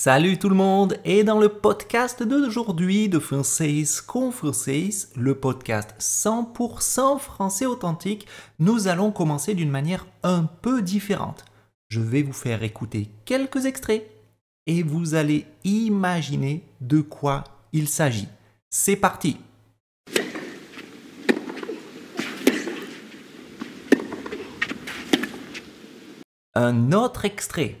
Salut tout le monde et dans le podcast d'aujourd'hui de Français con Français, le podcast 100% français authentique, nous allons commencer d'une manière un peu différente. Je vais vous faire écouter quelques extraits et vous allez imaginer de quoi il s'agit. C'est parti Un autre extrait.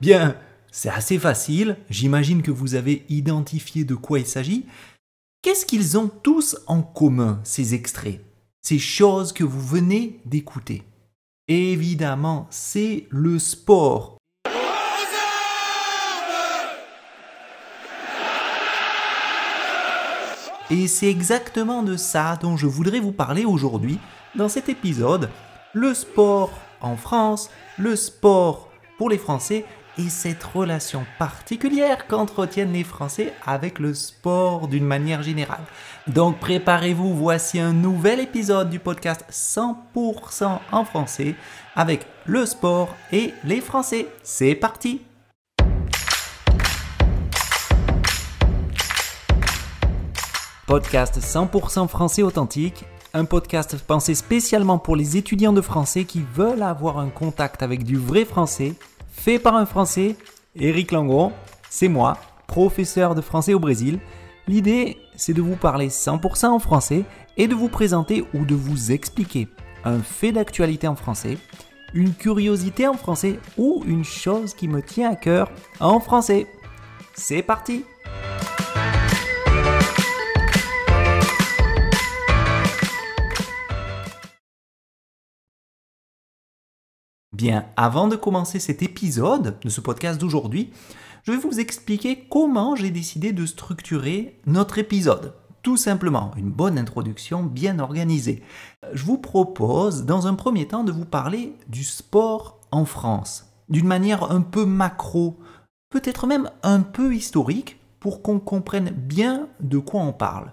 Bien, c'est assez facile, j'imagine que vous avez identifié de quoi il s'agit. Qu'est-ce qu'ils ont tous en commun, ces extraits, ces choses que vous venez d'écouter Évidemment, c'est le sport Et c'est exactement de ça dont je voudrais vous parler aujourd'hui dans cet épisode. Le sport en France, le sport pour les Français et cette relation particulière qu'entretiennent les Français avec le sport d'une manière générale. Donc préparez-vous, voici un nouvel épisode du podcast 100% en français avec le sport et les Français. C'est parti Podcast 100% français authentique, un podcast pensé spécialement pour les étudiants de français qui veulent avoir un contact avec du vrai français fait par un Français, Eric Langon. C'est moi, professeur de français au Brésil. L'idée, c'est de vous parler 100% en français et de vous présenter ou de vous expliquer un fait d'actualité en français, une curiosité en français ou une chose qui me tient à cœur en français. C'est parti! Bien, avant de commencer cet épisode de ce podcast d'aujourd'hui, je vais vous expliquer comment j'ai décidé de structurer notre épisode. Tout simplement, une bonne introduction bien organisée. Je vous propose, dans un premier temps, de vous parler du sport en France, d'une manière un peu macro, peut-être même un peu historique, pour qu'on comprenne bien de quoi on parle.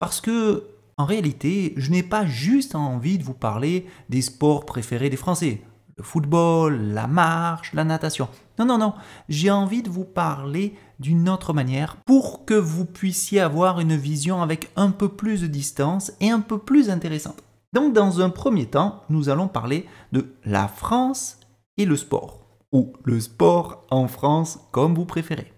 Parce que en réalité, je n'ai pas juste envie de vous parler des sports préférés des Français le football, la marche, la natation. Non, non, non, j'ai envie de vous parler d'une autre manière pour que vous puissiez avoir une vision avec un peu plus de distance et un peu plus intéressante. Donc dans un premier temps, nous allons parler de la France et le sport, ou le sport en France comme vous préférez.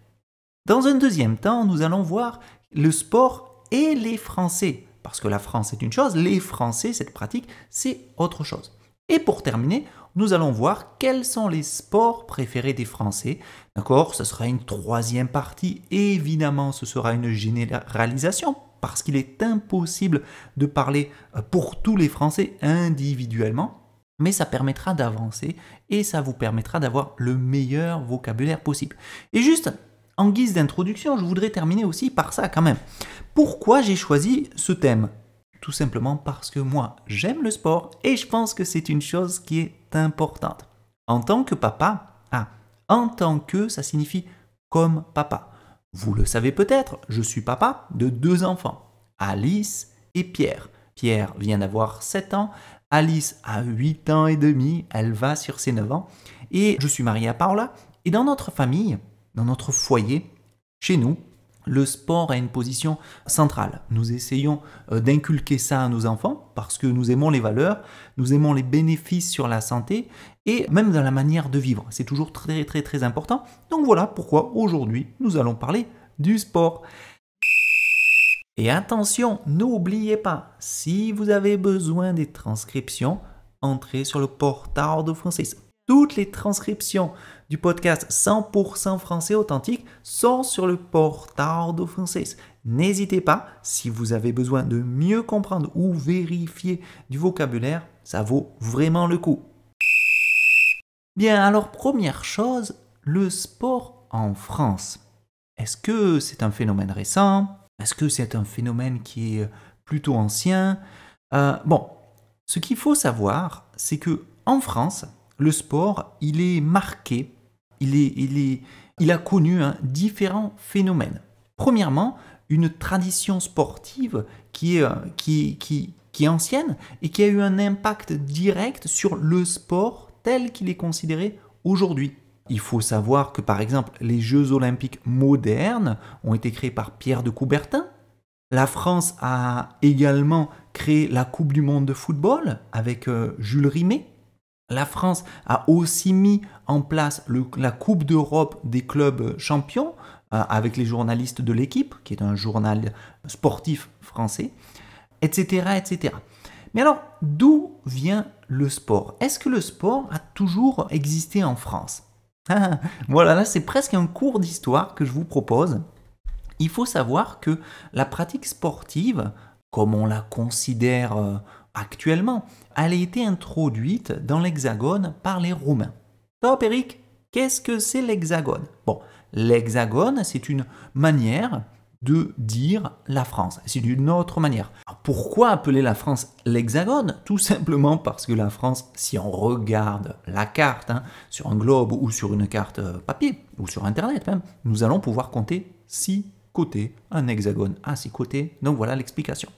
Dans un deuxième temps, nous allons voir le sport et les Français, parce que la France est une chose, les Français, cette pratique, c'est autre chose. Et pour terminer, nous allons voir quels sont les sports préférés des Français. D'accord Ce sera une troisième partie. Évidemment, ce sera une généralisation parce qu'il est impossible de parler euh, pour tous les Français individuellement. Mais ça permettra d'avancer et ça vous permettra d'avoir le meilleur vocabulaire possible. Et juste en guise d'introduction, je voudrais terminer aussi par ça quand même. Pourquoi j'ai choisi ce thème tout simplement parce que moi, j'aime le sport et je pense que c'est une chose qui est importante. En tant que papa, ah, en tant que, ça signifie comme papa. Vous le savez peut-être, je suis papa de deux enfants, Alice et Pierre. Pierre vient d'avoir 7 ans, Alice a 8 ans et demi, elle va sur ses 9 ans, et je suis marié à Paola, et dans notre famille, dans notre foyer, chez nous, le sport a une position centrale. Nous essayons euh, d'inculquer ça à nos enfants parce que nous aimons les valeurs, nous aimons les bénéfices sur la santé et même dans la manière de vivre. C'est toujours très très très important. Donc voilà pourquoi aujourd'hui nous allons parler du sport. Et attention, n'oubliez pas, si vous avez besoin des transcriptions, entrez sur le portail de Français. Toutes les transcriptions du podcast 100% français authentique sort sur le de Français. N'hésitez pas, si vous avez besoin de mieux comprendre ou vérifier du vocabulaire, ça vaut vraiment le coup. Bien, alors première chose, le sport en France. Est-ce que c'est un phénomène récent Est-ce que c'est un phénomène qui est plutôt ancien euh, Bon, ce qu'il faut savoir, c'est que en France, le sport, il est marqué il, a connu hein, différents phénomènes. Premièrement, une tradition sportive euh, qui est, ancienne et qui a eu un impact direct sur le sport tel qu'il est considéré aujourd'hui. Il faut savoir que par exemple les Jeux olympiques modernes ont été créés par Pierre de Coubertin. La France a également créé la Coupe du Monde de football avec euh, Jules Rimet. La France a aussi mis en place la Coupe d'Europe des clubs champions euh, avec les journalistes de l'équipe, qui est un journal sportif français, etc. etc. Mais alors, d'où vient le sport Est-ce que le sport a toujours existé en France Voilà, là c'est presque un cours d'histoire que je vous propose. Il faut savoir que la pratique sportive, comme on la considère euh, actuellement, elle a été introduite dans l'Hexagone par les Roumains. Top Eric, qu'est-ce que c'est l'Hexagone Bon, l'Hexagone, c'est une manière de dire la France. C'est d'une autre manière. pourquoi appeler la France l'Hexagone Tout simplement parce que la France, si on regarde la carte hein, sur un globe ou sur une carte euh, papier ou sur Internet même, nous allons pouvoir compter six côtés, un hexagone à six côtés. Donc voilà l'explication.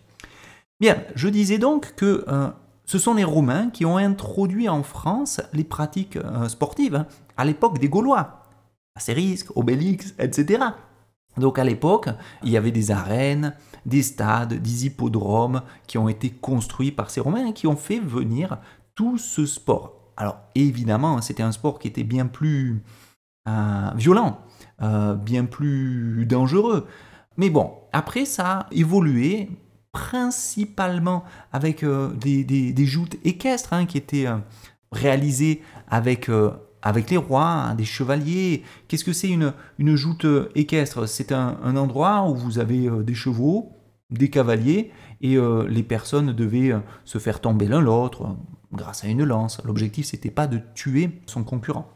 Bien, je disais donc que euh, ce sont les Romains qui ont introduit en France les pratiques euh, sportives hein, à l'époque des Gaulois. Astérisque, Obélix, etc. Donc à l'époque, il y avait des arènes, des stades, des hippodromes qui ont été construits par ces Romains et qui ont fait venir tout ce sport. Alors évidemment, hein, c'était un sport qui était bien plus euh, violent, bien plus dangereux. Mais bon, après ça a évolué principalement avec euh, des, joutes équestres hein, qui étaient euh, réalisées avec, euh, avec les rois, hein, des chevaliers. Qu'est-ce que c'est une, joute équestre C'est un, un, endroit où vous avez des chevaux, des cavaliers, et les personnes devaient se faire tomber l'un l'autre grâce à une lance. L'objectif, n'était pas de tuer son concurrent.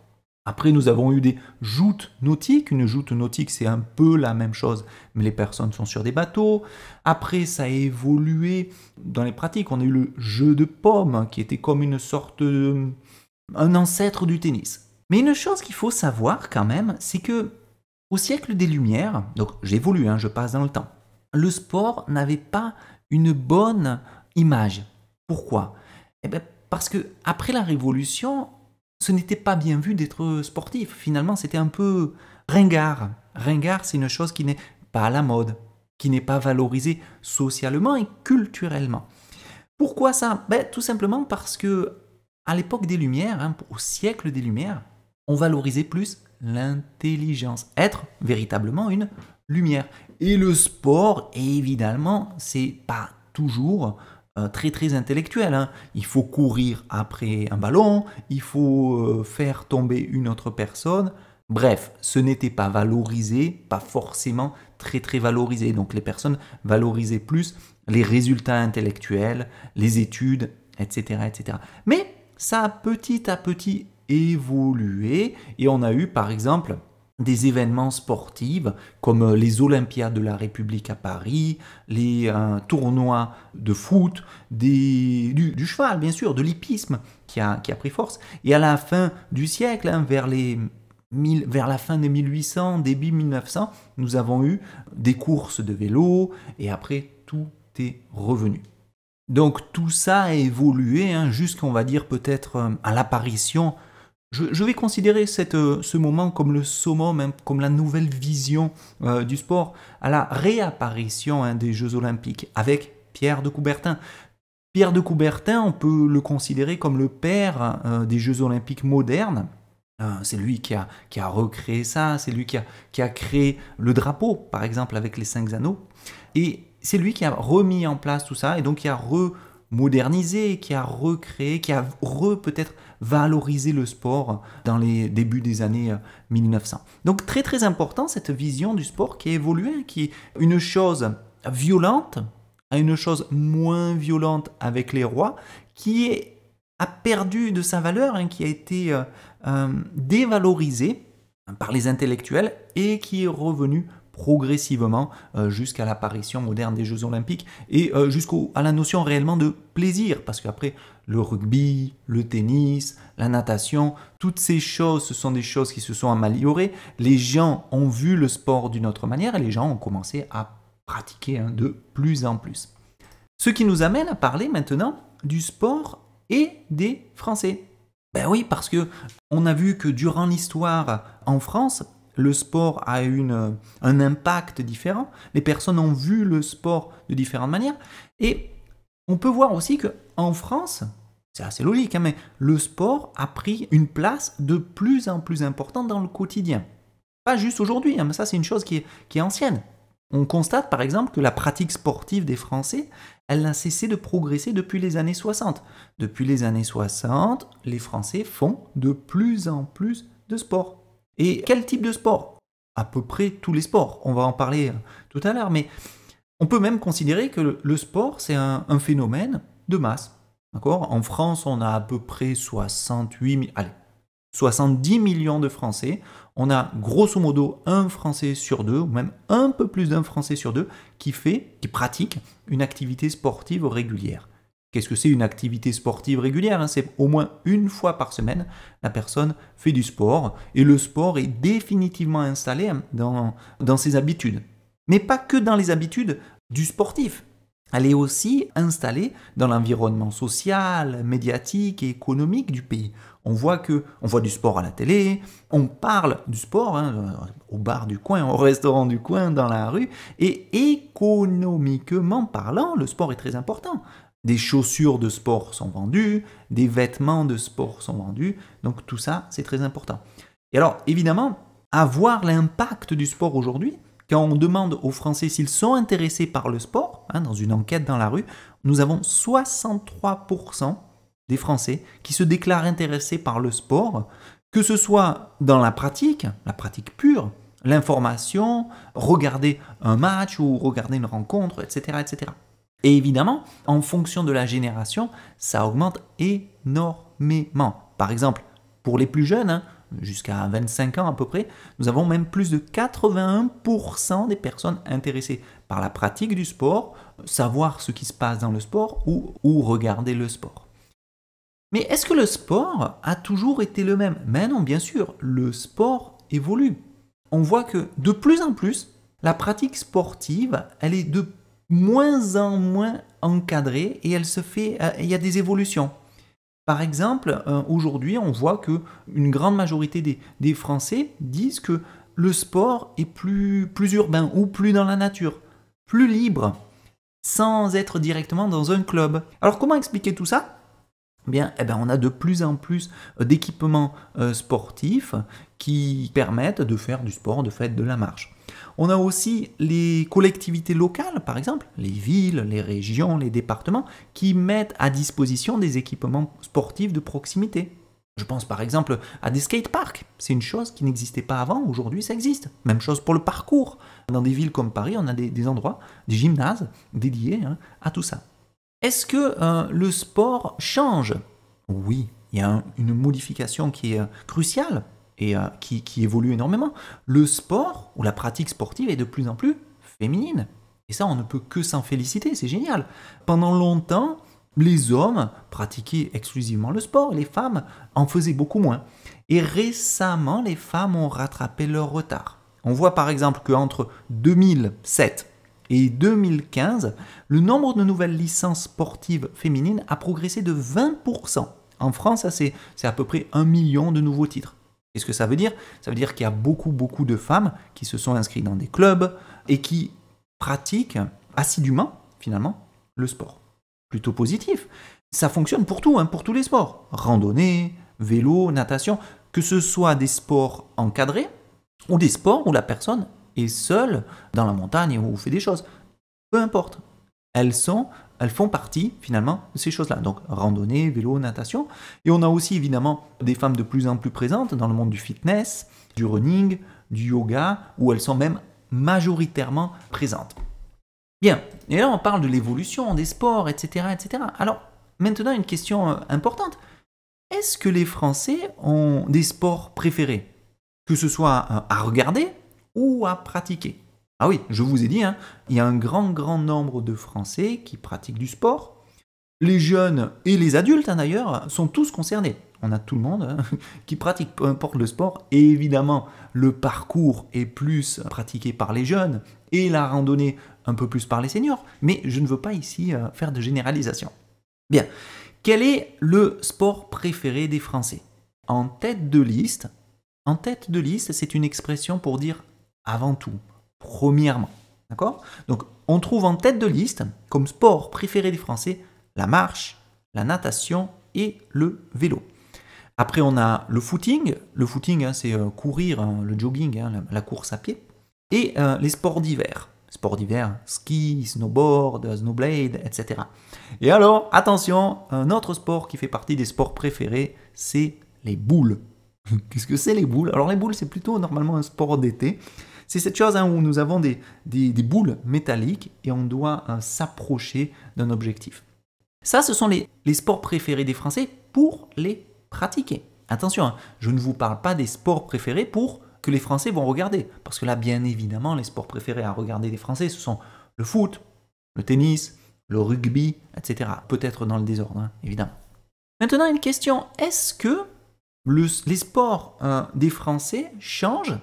Après, nous avons eu des joutes nautiques. Une joute nautique, c'est un peu la même chose, mais les personnes sont sur des bateaux. Après, ça a évolué dans les pratiques. On a eu le jeu de pommes, qui était comme une sorte un ancêtre du tennis. Mais une chose qu'il faut savoir quand même, c'est que au siècle des Lumières, donc j'évolue, hein, je passe dans le temps, le sport n'avait pas une bonne image. Pourquoi eh ben, parce que après la Révolution, ce n'était pas bien vu d'être sportif. Finalement, c'était un peu ringard. Ringard, c'est une chose qui n'est pas à la mode, qui n'est pas valorisée socialement et culturellement. Pourquoi ça ben, Tout simplement parce que à l'époque des Lumières, hein, au siècle des Lumières, on valorisait plus l'intelligence, être véritablement une lumière. Et le sport, évidemment, c'est pas toujours euh, très très intellectuel. Hein. Il faut courir après un ballon, il faut euh, faire tomber une autre personne. Bref, ce n'était pas valorisé, pas forcément très très valorisé. Donc les personnes valorisaient plus les résultats intellectuels, les études, etc. etc. Mais ça a petit à petit évolué et on a eu par exemple des événements sportifs comme euh, les Olympiades de la République à Paris, les euh, tournois de foot, du, cheval bien sûr, de l'hippisme qui a, pris force. Et à la fin du siècle, hein, vers, les vers la fin des 1800, début 1900, nous avons eu des courses de vélo et après tout est revenu. Donc tout ça a évolué hein, jusqu'on va dire peut-être euh, à l'apparition je, vais considérer euh, ce moment comme le summum, même hein, comme la nouvelle vision euh, du sport à la réapparition hein, des Jeux Olympiques avec Pierre de Coubertin. Pierre de Coubertin, on peut le considérer comme le père euh, des Jeux Olympiques modernes. c'est lui qui a, recréé ça, c'est lui qui a, qui a créé le drapeau, par exemple, avec les cinq anneaux. Et c'est lui qui a remis en place tout ça et donc qui a re, modernisé, qui a recréé, qui a peut-être valorisé le sport dans les débuts des années 1900. Euh, Donc très très important cette vision du sport qui a évolué, qui est une chose violente à une chose moins violente avec les rois, qui a perdu de sa valeur, hein, qui a été euh, euh, dévalorisé par les intellectuels et qui est revenu progressivement euh, jusqu'à l'apparition moderne des Jeux Olympiques et euh, jusqu'à la notion réellement de plaisir, parce qu'après le rugby, le tennis, la natation, toutes ces choses, ce sont des choses qui se sont améliorées. Les gens ont vu le sport d'une autre manière et les gens ont commencé à pratiquer hein, de plus en plus. Ce qui nous amène à parler maintenant du sport et des Français. Ben oui, parce que on a vu que durant l'histoire en France, le sport a une, euh, un impact différent, les personnes ont vu le sport de différentes manières, et on peut voir aussi qu'en France, c'est assez logique, hein, mais le sport a pris une place de plus en plus importante dans le quotidien. Pas juste aujourd'hui, hein, mais ça c'est une chose qui est, qui est ancienne. On constate par exemple que la pratique sportive des Français, elle n'a cessé de progresser depuis les années 60. Depuis les années 60, les Français font de plus en plus de sport. Et quel type de sport À peu près tous les sports, on va en parler euh, tout à l'heure, mais on peut même considérer que le sport, c'est un, phénomène de masse. D'accord En France, on a à peu près allez, 70 millions de Français. On a grosso modo un Français sur deux, ou même un peu plus d'un Français sur deux, qui fait, qui pratique une activité sportive régulière. Qu'est-ce que c'est une activité sportive régulière hein? C'est au moins une fois par semaine, la personne fait du sport et le sport est définitivement installé hein, dans, ses habitudes. Mais pas que dans les habitudes du sportif. Elle est aussi installée dans l'environnement social, médiatique et économique du pays. On voit que on voit du sport à la télé, on parle du sport hein, au bar du coin, au restaurant du coin, dans la rue, et économiquement parlant, le sport est très important. Des chaussures de sport sont vendues, des vêtements de sport sont vendus, donc tout ça c'est très important. Et alors évidemment, avoir l'impact du sport aujourd'hui, quand on demande aux Français s'ils sont intéressés par le sport, hein, dans une enquête dans la rue, nous avons 63% des Français qui se déclarent intéressés par le sport, que ce soit dans la pratique, la pratique pure, l'information, regarder un match ou regarder une rencontre, etc. etc. Et évidemment, en fonction de la génération, ça augmente énormément. Par exemple, pour les plus jeunes, hein, jusqu'à 25 ans à peu près, nous avons même plus de 81% des personnes intéressées par la pratique du sport, savoir ce qui se passe dans le sport ou, regarder le sport. Mais est-ce que le sport a toujours été le même Mais ben non, bien sûr, le sport évolue. On voit que de plus en plus, la pratique sportive, elle est de moins en moins encadrée et elle se fait, euh, il y a des évolutions. Par exemple, euh, aujourd'hui, on voit que une grande majorité des, Français disent que le sport est plus, plus urbain ou plus dans la nature, plus libre, sans être directement dans un club. Alors comment expliquer tout ça eh bien, eh bien, on a de plus en plus euh, d'équipements sportifs qui permettent de faire du sport, de faire de la marche. On a aussi les collectivités locales, par exemple, les villes, les régions, les départements, qui mettent à disposition des équipements sportifs de proximité. Je pense par exemple à des skateparks. C'est une chose qui n'existait pas avant, aujourd'hui ça existe. Même chose pour le parcours. Dans des villes comme Paris, on a des, endroits, des gymnases dédiés hein, à tout ça. Est-ce que euh, le sport change Oui, il y a une modification qui est euh, cruciale et euh, qui, évolue énormément. Le sport ou la pratique sportive est de plus en plus féminine. Et ça, on ne peut que s'en féliciter, c'est génial. Pendant longtemps, les hommes pratiquaient exclusivement le sport, les femmes en faisaient beaucoup moins. Et récemment, les femmes ont rattrapé leur retard. On voit par exemple qu'entre 2007 et 2015, le nombre de nouvelles licences sportives féminines a progressé de 20%. En France, c'est à peu près un million de nouveaux titres. Qu'est-ce que ça veut dire Ça veut dire qu'il y a beaucoup, beaucoup de femmes qui se sont inscrites dans des clubs et qui pratiquent assidûment, finalement, le sport. Plutôt positif. Ça fonctionne pour tout, hein, pour tous les sports. Randonnée, vélo, natation, que ce soit des sports encadrés ou des sports où la personne est seule dans la montagne ou fait des choses. Peu importe elles sont elles font partie finalement de ces choses-là. Donc randonnée, vélo, natation. Et on a aussi évidemment des femmes de plus en plus présentes dans le monde du fitness, du running, du yoga, où elles sont même majoritairement présentes. Bien, et là on parle de l'évolution des sports, etc., etc. Alors maintenant une question euh, importante. Est-ce que les Français ont des sports préférés, que ce soit euh, à regarder ou à pratiquer ah oui, je vous ai dit, hein, il y a un grand, grand nombre de Français qui pratiquent du sport. Les jeunes et les adultes, hein, d'ailleurs, sont tous concernés. On a tout le monde hein, qui pratique, peu importe le sport. Et évidemment, le parcours est plus pratiqué par les jeunes et la randonnée un peu plus par les seniors. Mais je ne veux pas ici euh, faire de généralisation. Bien, quel est le sport préféré des Français En tête de liste, en tête de liste, c'est une expression pour dire avant tout, premièrement. D'accord Donc, on trouve en tête de liste, comme sport préféré des Français, la marche, la natation et le vélo. Après, on a le footing. Le footing, hein, c'est euh, courir, hein, le jogging, hein, la, course à pied. Et euh, les sports d'hiver. Sports d'hiver, ski, snowboard, snowblade, etc. Et alors, attention, un autre sport qui fait partie des sports préférés, c'est les boules. Qu'est-ce que c'est les boules Alors les boules, c'est plutôt normalement un sport d'été. C'est cette chose hein, où nous avons des, boules métalliques et on doit hein, s'approcher d'un objectif. Ça, ce sont les, sports préférés des Français pour les pratiquer. Attention, hein, je ne vous parle pas des sports préférés pour que les Français vont regarder. Parce que là, bien évidemment, les sports préférés à regarder des Français, ce sont le foot, le tennis, le rugby, etc. Peut-être dans le désordre, évidemment. Maintenant, une question. Est-ce que les sports des Français changent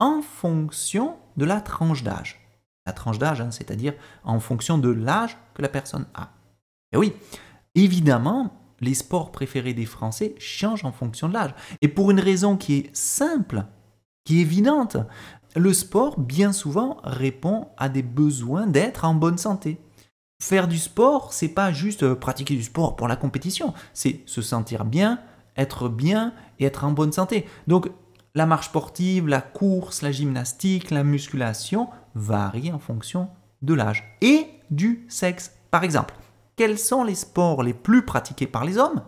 en fonction de la tranche d'âge. La tranche d'âge, hein, c'est-à-dire en fonction de l'âge que la personne a. Et eh oui, évidemment, les sports préférés des Français changent en fonction de l'âge. Et pour une raison qui est simple, qui est évidente, le sport, bien souvent, répond à des besoins d'être en bonne santé. Faire du sport, c'est pas juste euh, pratiquer du sport pour la compétition, c'est se sentir bien, être bien et être en bonne santé. Donc la marche sportive, la course, la gymnastique, la musculation varient en fonction de l'âge et du sexe. Par exemple, quels sont les sports les plus pratiqués par les hommes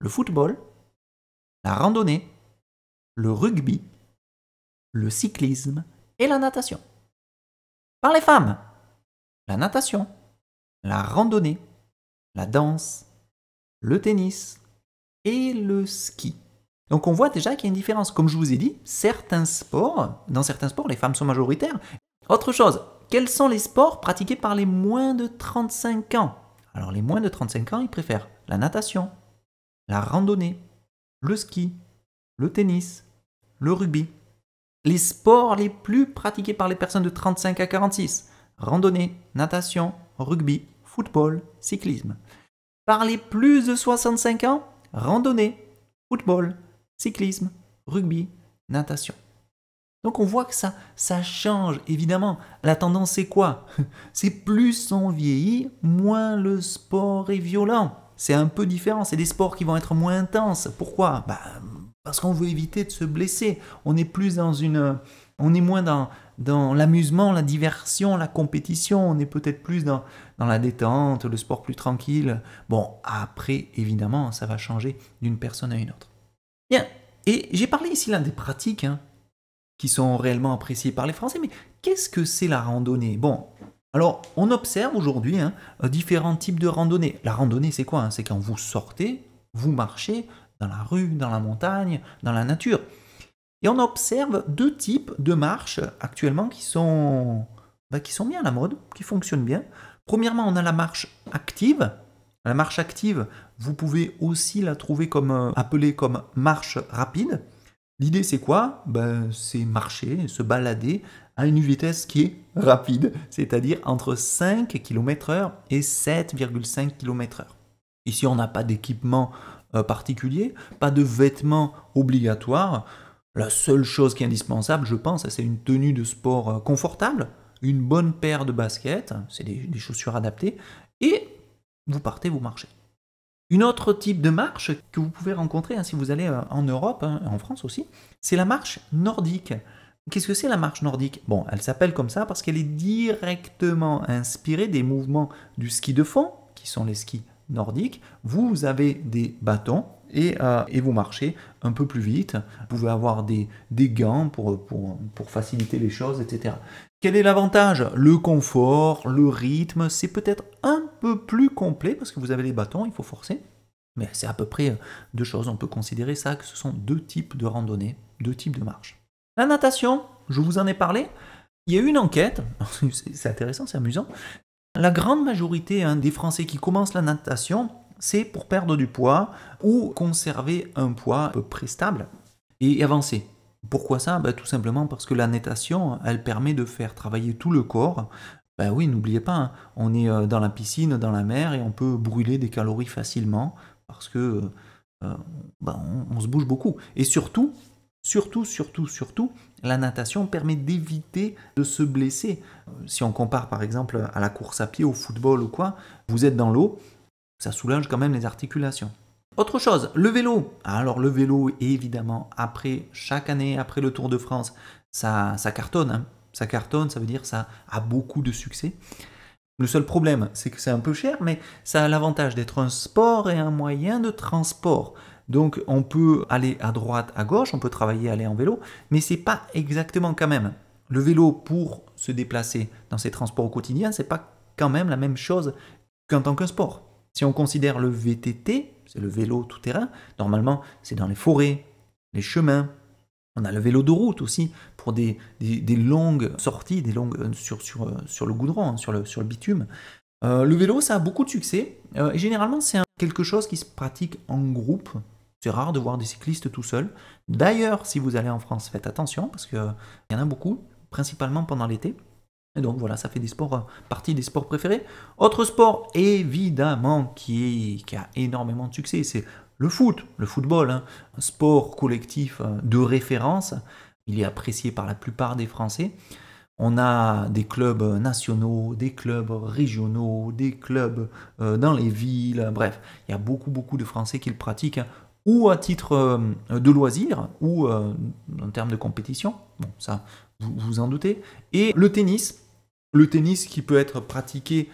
Le football, la randonnée, le rugby, le cyclisme et la natation. Par les femmes, la natation, la randonnée, la danse, le tennis et le ski. Donc on voit déjà qu'il y a une différence. Comme je vous ai dit, certains sports, dans certains sports, les femmes sont majoritaires. Autre chose, quels sont les sports pratiqués par les moins de 35 ans Alors les moins de 35 ans, ils préfèrent la natation, la randonnée, le ski, le tennis, le rugby. Les sports les plus pratiqués par les personnes de 35 à 46, randonnée, natation, rugby, football, cyclisme. Par les plus de 65 ans, randonnée, football, cyclisme, rugby, natation. Donc on voit que ça, ça change, évidemment. La tendance, c'est quoi C'est plus on vieillit, moins le sport est violent. C'est un peu différent, c'est des sports qui vont être moins intenses. Pourquoi bah, Parce qu'on veut éviter de se blesser. On est plus dans une... On est moins dans, dans l'amusement, la diversion, la compétition. On est peut-être plus dans la détente, le sport plus tranquille. Bon, après, évidemment, ça va changer d'une personne à une autre. Bien, et j'ai parlé ici là des pratiques hein, qui sont réellement appréciées par les Français, mais qu'est-ce que c'est la randonnée Bon, alors on observe aujourd'hui hein, différents types de randonnée. La randonnée, c'est quoi hein C'est quand vous sortez, vous marchez dans la rue, dans la montagne, dans la nature. Et on observe deux types de marches actuellement qui sont, bah, qui sont bien à la mode, qui fonctionnent bien. Premièrement, on a la marche active, la marche active, vous pouvez aussi la trouver comme euh, appelée comme marche rapide. L'idée c'est quoi ben, C'est marcher, se balader à une vitesse qui est rapide, c'est-à-dire entre 5 km/h et 7,5 km/h. Ici on n'a pas d'équipement euh, particulier, pas de vêtements obligatoires. La seule chose qui est indispensable, je pense, c'est une tenue de sport euh, confortable, une bonne paire de baskets, c'est des, des chaussures adaptées, et vous partez, vous marchez. Une autre type de marche que vous pouvez rencontrer hein, si vous allez euh, en Europe, hein, en France aussi, c'est la marche nordique. Qu'est-ce que c'est la marche nordique Bon, elle s'appelle comme ça parce qu'elle est directement inspirée des mouvements du ski de fond, qui sont les skis nordique, vous avez des bâtons et, euh, et, vous marchez un peu plus vite. Vous pouvez avoir des, des gants pour, pour, pour, faciliter les choses, etc. Quel est l'avantage Le confort, le rythme, c'est peut-être un peu plus complet parce que vous avez les bâtons, il faut forcer. Mais c'est à peu près deux choses. On peut considérer ça que ce sont deux types de randonnées, deux types de marches. La natation, je vous en ai parlé. Il y a eu une enquête, c'est intéressant, c'est amusant, la grande majorité hein, des Français qui commencent la natation, c'est pour perdre du poids ou conserver un poids prestable et avancer. Pourquoi ça bah, Tout simplement parce que la natation, elle permet de faire travailler tout le corps. Ben oui, n'oubliez pas, hein, on est euh, dans la piscine, dans la mer, et on peut brûler des calories facilement parce que euh, bah, on se bouge beaucoup. Et surtout, Surtout, surtout, surtout, la natation permet d'éviter de se blesser. Euh, si on compare par exemple à la course à pied, au football ou quoi, vous êtes dans l'eau, ça soulage quand même les articulations. Autre chose, le vélo. Alors le vélo, évidemment, après chaque année, après le Tour de France, ça, ça cartonne. Hein. Ça cartonne, ça veut dire ça a beaucoup de succès. Le seul problème, c'est que c'est un peu cher, mais ça a l'avantage d'être un sport et un moyen de transport. Donc on peut aller à droite, à gauche, on peut travailler, aller en vélo, mais n'est pas exactement quand même. Le vélo pour se déplacer dans ses transports au quotidien, n'est pas quand même la même chose qu'en tant qu'un sport. Si on considère le VTT, c'est le vélo tout terrain, normalement c'est dans les forêts, les chemins. On a le vélo de route aussi pour des, longues sorties, des longues euh, euh, sur, le goudron, hein, sur le, bitume. Euh, le vélo, ça a beaucoup de succès. et généralement, c'est quelque chose qui se pratique en groupe, c'est rare de voir des cyclistes tout seuls. D'ailleurs, si vous allez en France, faites attention parce qu'il y en a beaucoup, principalement pendant l'été. Et donc voilà, ça fait des sports, euh, partie des sports préférés. Autre sport évidemment qui, a énormément de succès, c'est le foot, le football, hein. un sport collectif euh, de référence. Il est apprécié par la plupart des Français. On a des clubs euh, nationaux, des clubs régionaux, des clubs dans les villes, bref, il y a beaucoup beaucoup de Français qui le pratiquent. Hein ou à titre euh, de loisir, ou euh, en termes de compétition, bon, ça vous vous en doutez, et le tennis, le tennis qui peut être pratiqué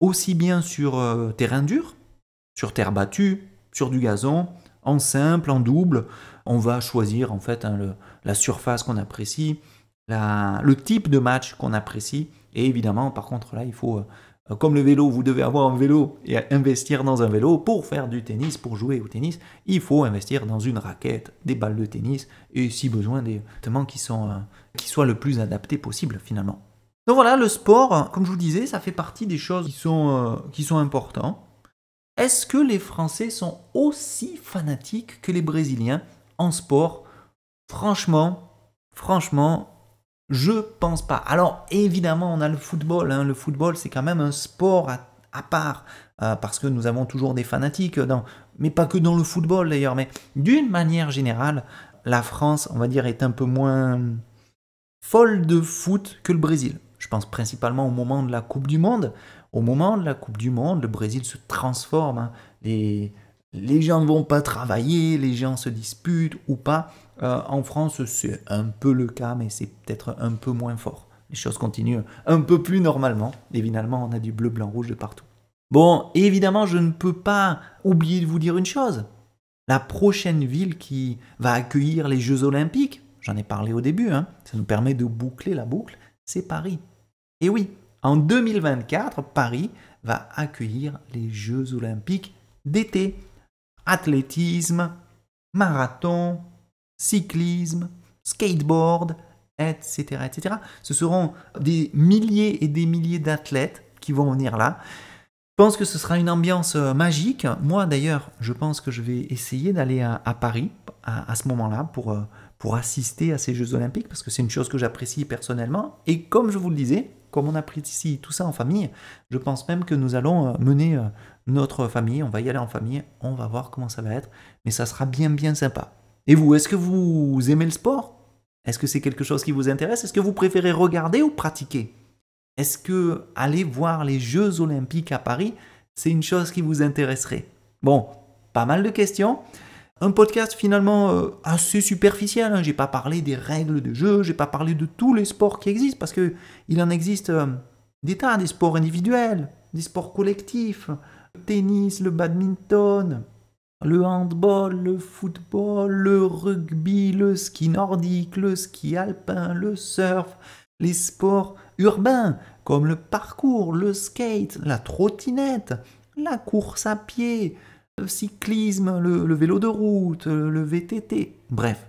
aussi bien sur euh, terrain dur, sur terre battue, sur du gazon, en simple, en double, on va choisir en fait hein, la surface qu'on apprécie, le type de match qu'on apprécie, et évidemment par contre là il faut comme le vélo, vous devez avoir un vélo et investir dans un vélo. Pour faire du tennis, pour jouer au tennis, il faut investir dans une raquette, des balles de tennis et si besoin des vêtements qui, sont, euh, qui soient le plus adaptés possible finalement. Donc voilà, le sport, comme je vous disais, ça fait partie des choses qui sont, euh, qui sont importantes. Est-ce que les Français sont aussi fanatiques que les Brésiliens en sport Franchement, franchement, je pense pas. Alors évidemment, on a le football. Hein. Le football, c'est quand même un sport à, part euh, parce que nous avons toujours des fanatiques dans, mais pas que dans le football d'ailleurs. Mais d'une manière générale, la France, on va dire, est un peu moins folle de foot que le Brésil. Je pense principalement au moment de la Coupe du Monde. Au moment de la Coupe du Monde, le Brésil se transforme. Hein. les gens ne vont pas travailler, les gens se disputent ou pas. Euh, en France, c'est un peu le cas, mais c'est peut-être un peu moins fort. Les choses continuent un peu plus normalement. Et finalement, on a du bleu, blanc, rouge de partout. Bon, évidemment, je ne peux pas oublier de vous dire une chose. La prochaine ville qui va accueillir les Jeux Olympiques, j'en ai parlé au début, hein, ça nous permet de boucler la boucle, c'est Paris. Et oui, en 2024, Paris va accueillir les Jeux Olympiques d'été. Athlétisme, marathon, cyclisme, skateboard, etc., etc. Ce seront des milliers et des milliers d'athlètes qui vont venir là. Je pense que ce sera une ambiance euh, magique. Moi d'ailleurs, je pense que je vais essayer d'aller à, Paris à, ce moment-là pour, euh, pour assister à ces Jeux olympiques, parce que c'est une chose que j'apprécie personnellement. Et comme je vous le disais, comme on apprécie tout ça en famille, je pense même que nous allons euh, mener notre famille, on va y aller en famille, on va voir comment ça va être, mais ça sera bien bien sympa. Et vous, est-ce que vous aimez le sport Est-ce que c'est quelque chose qui vous intéresse Est-ce que vous préférez regarder ou pratiquer Est-ce que aller voir les Jeux olympiques à Paris, c'est une chose qui vous intéresserait Bon, pas mal de questions. Un podcast finalement euh, assez superficiel. Hein. J'ai pas parlé des règles de jeu, j'ai pas parlé de tous les sports qui existent parce que il en existe euh, des tas, des sports individuels, des sports collectifs, le tennis, le badminton, le handball, le football, le rugby, le ski nordique, le ski alpin, le surf, les sports urbains comme le parcours, le skate, la trottinette, la course à pied, le cyclisme, le, vélo de route, le VTT. Bref,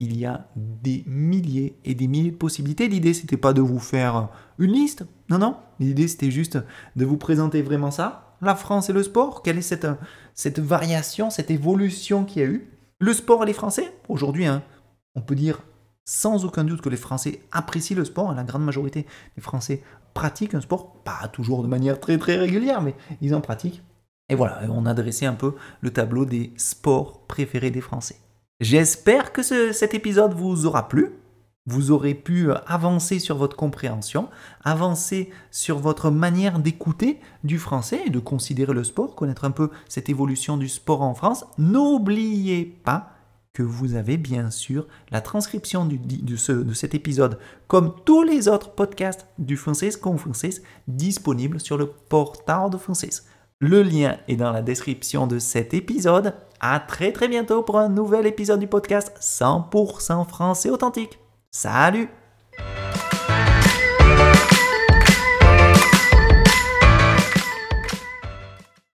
il y a des milliers et des milliers de possibilités. L'idée, c'était pas de vous faire une liste. Non, non. L'idée, c'était juste de vous présenter vraiment ça. La France et le sport. Quelle est cette cette variation, cette évolution qu'il y a eu. Le sport et les Français, aujourd'hui, hein, on peut dire sans aucun doute que les Français apprécient le sport. Hein, la grande majorité des Français pratiquent un sport, pas toujours de manière très très régulière, mais ils en pratiquent. Et voilà, on a dressé un peu le tableau des sports préférés des Français. J'espère que cet épisode vous aura plu. Vous aurez pu euh, avancer sur votre compréhension, avancer sur votre manière d'écouter du français et de considérer le sport, connaître un peu cette évolution du sport en France. N'oubliez pas que vous avez bien sûr la transcription de, cet épisode, comme tous les autres podcasts du Français comme Français, disponibles sur le portail de Français. Le lien est dans la description de cet épisode. À très très bientôt pour un nouvel épisode du podcast 100% français authentique. Salut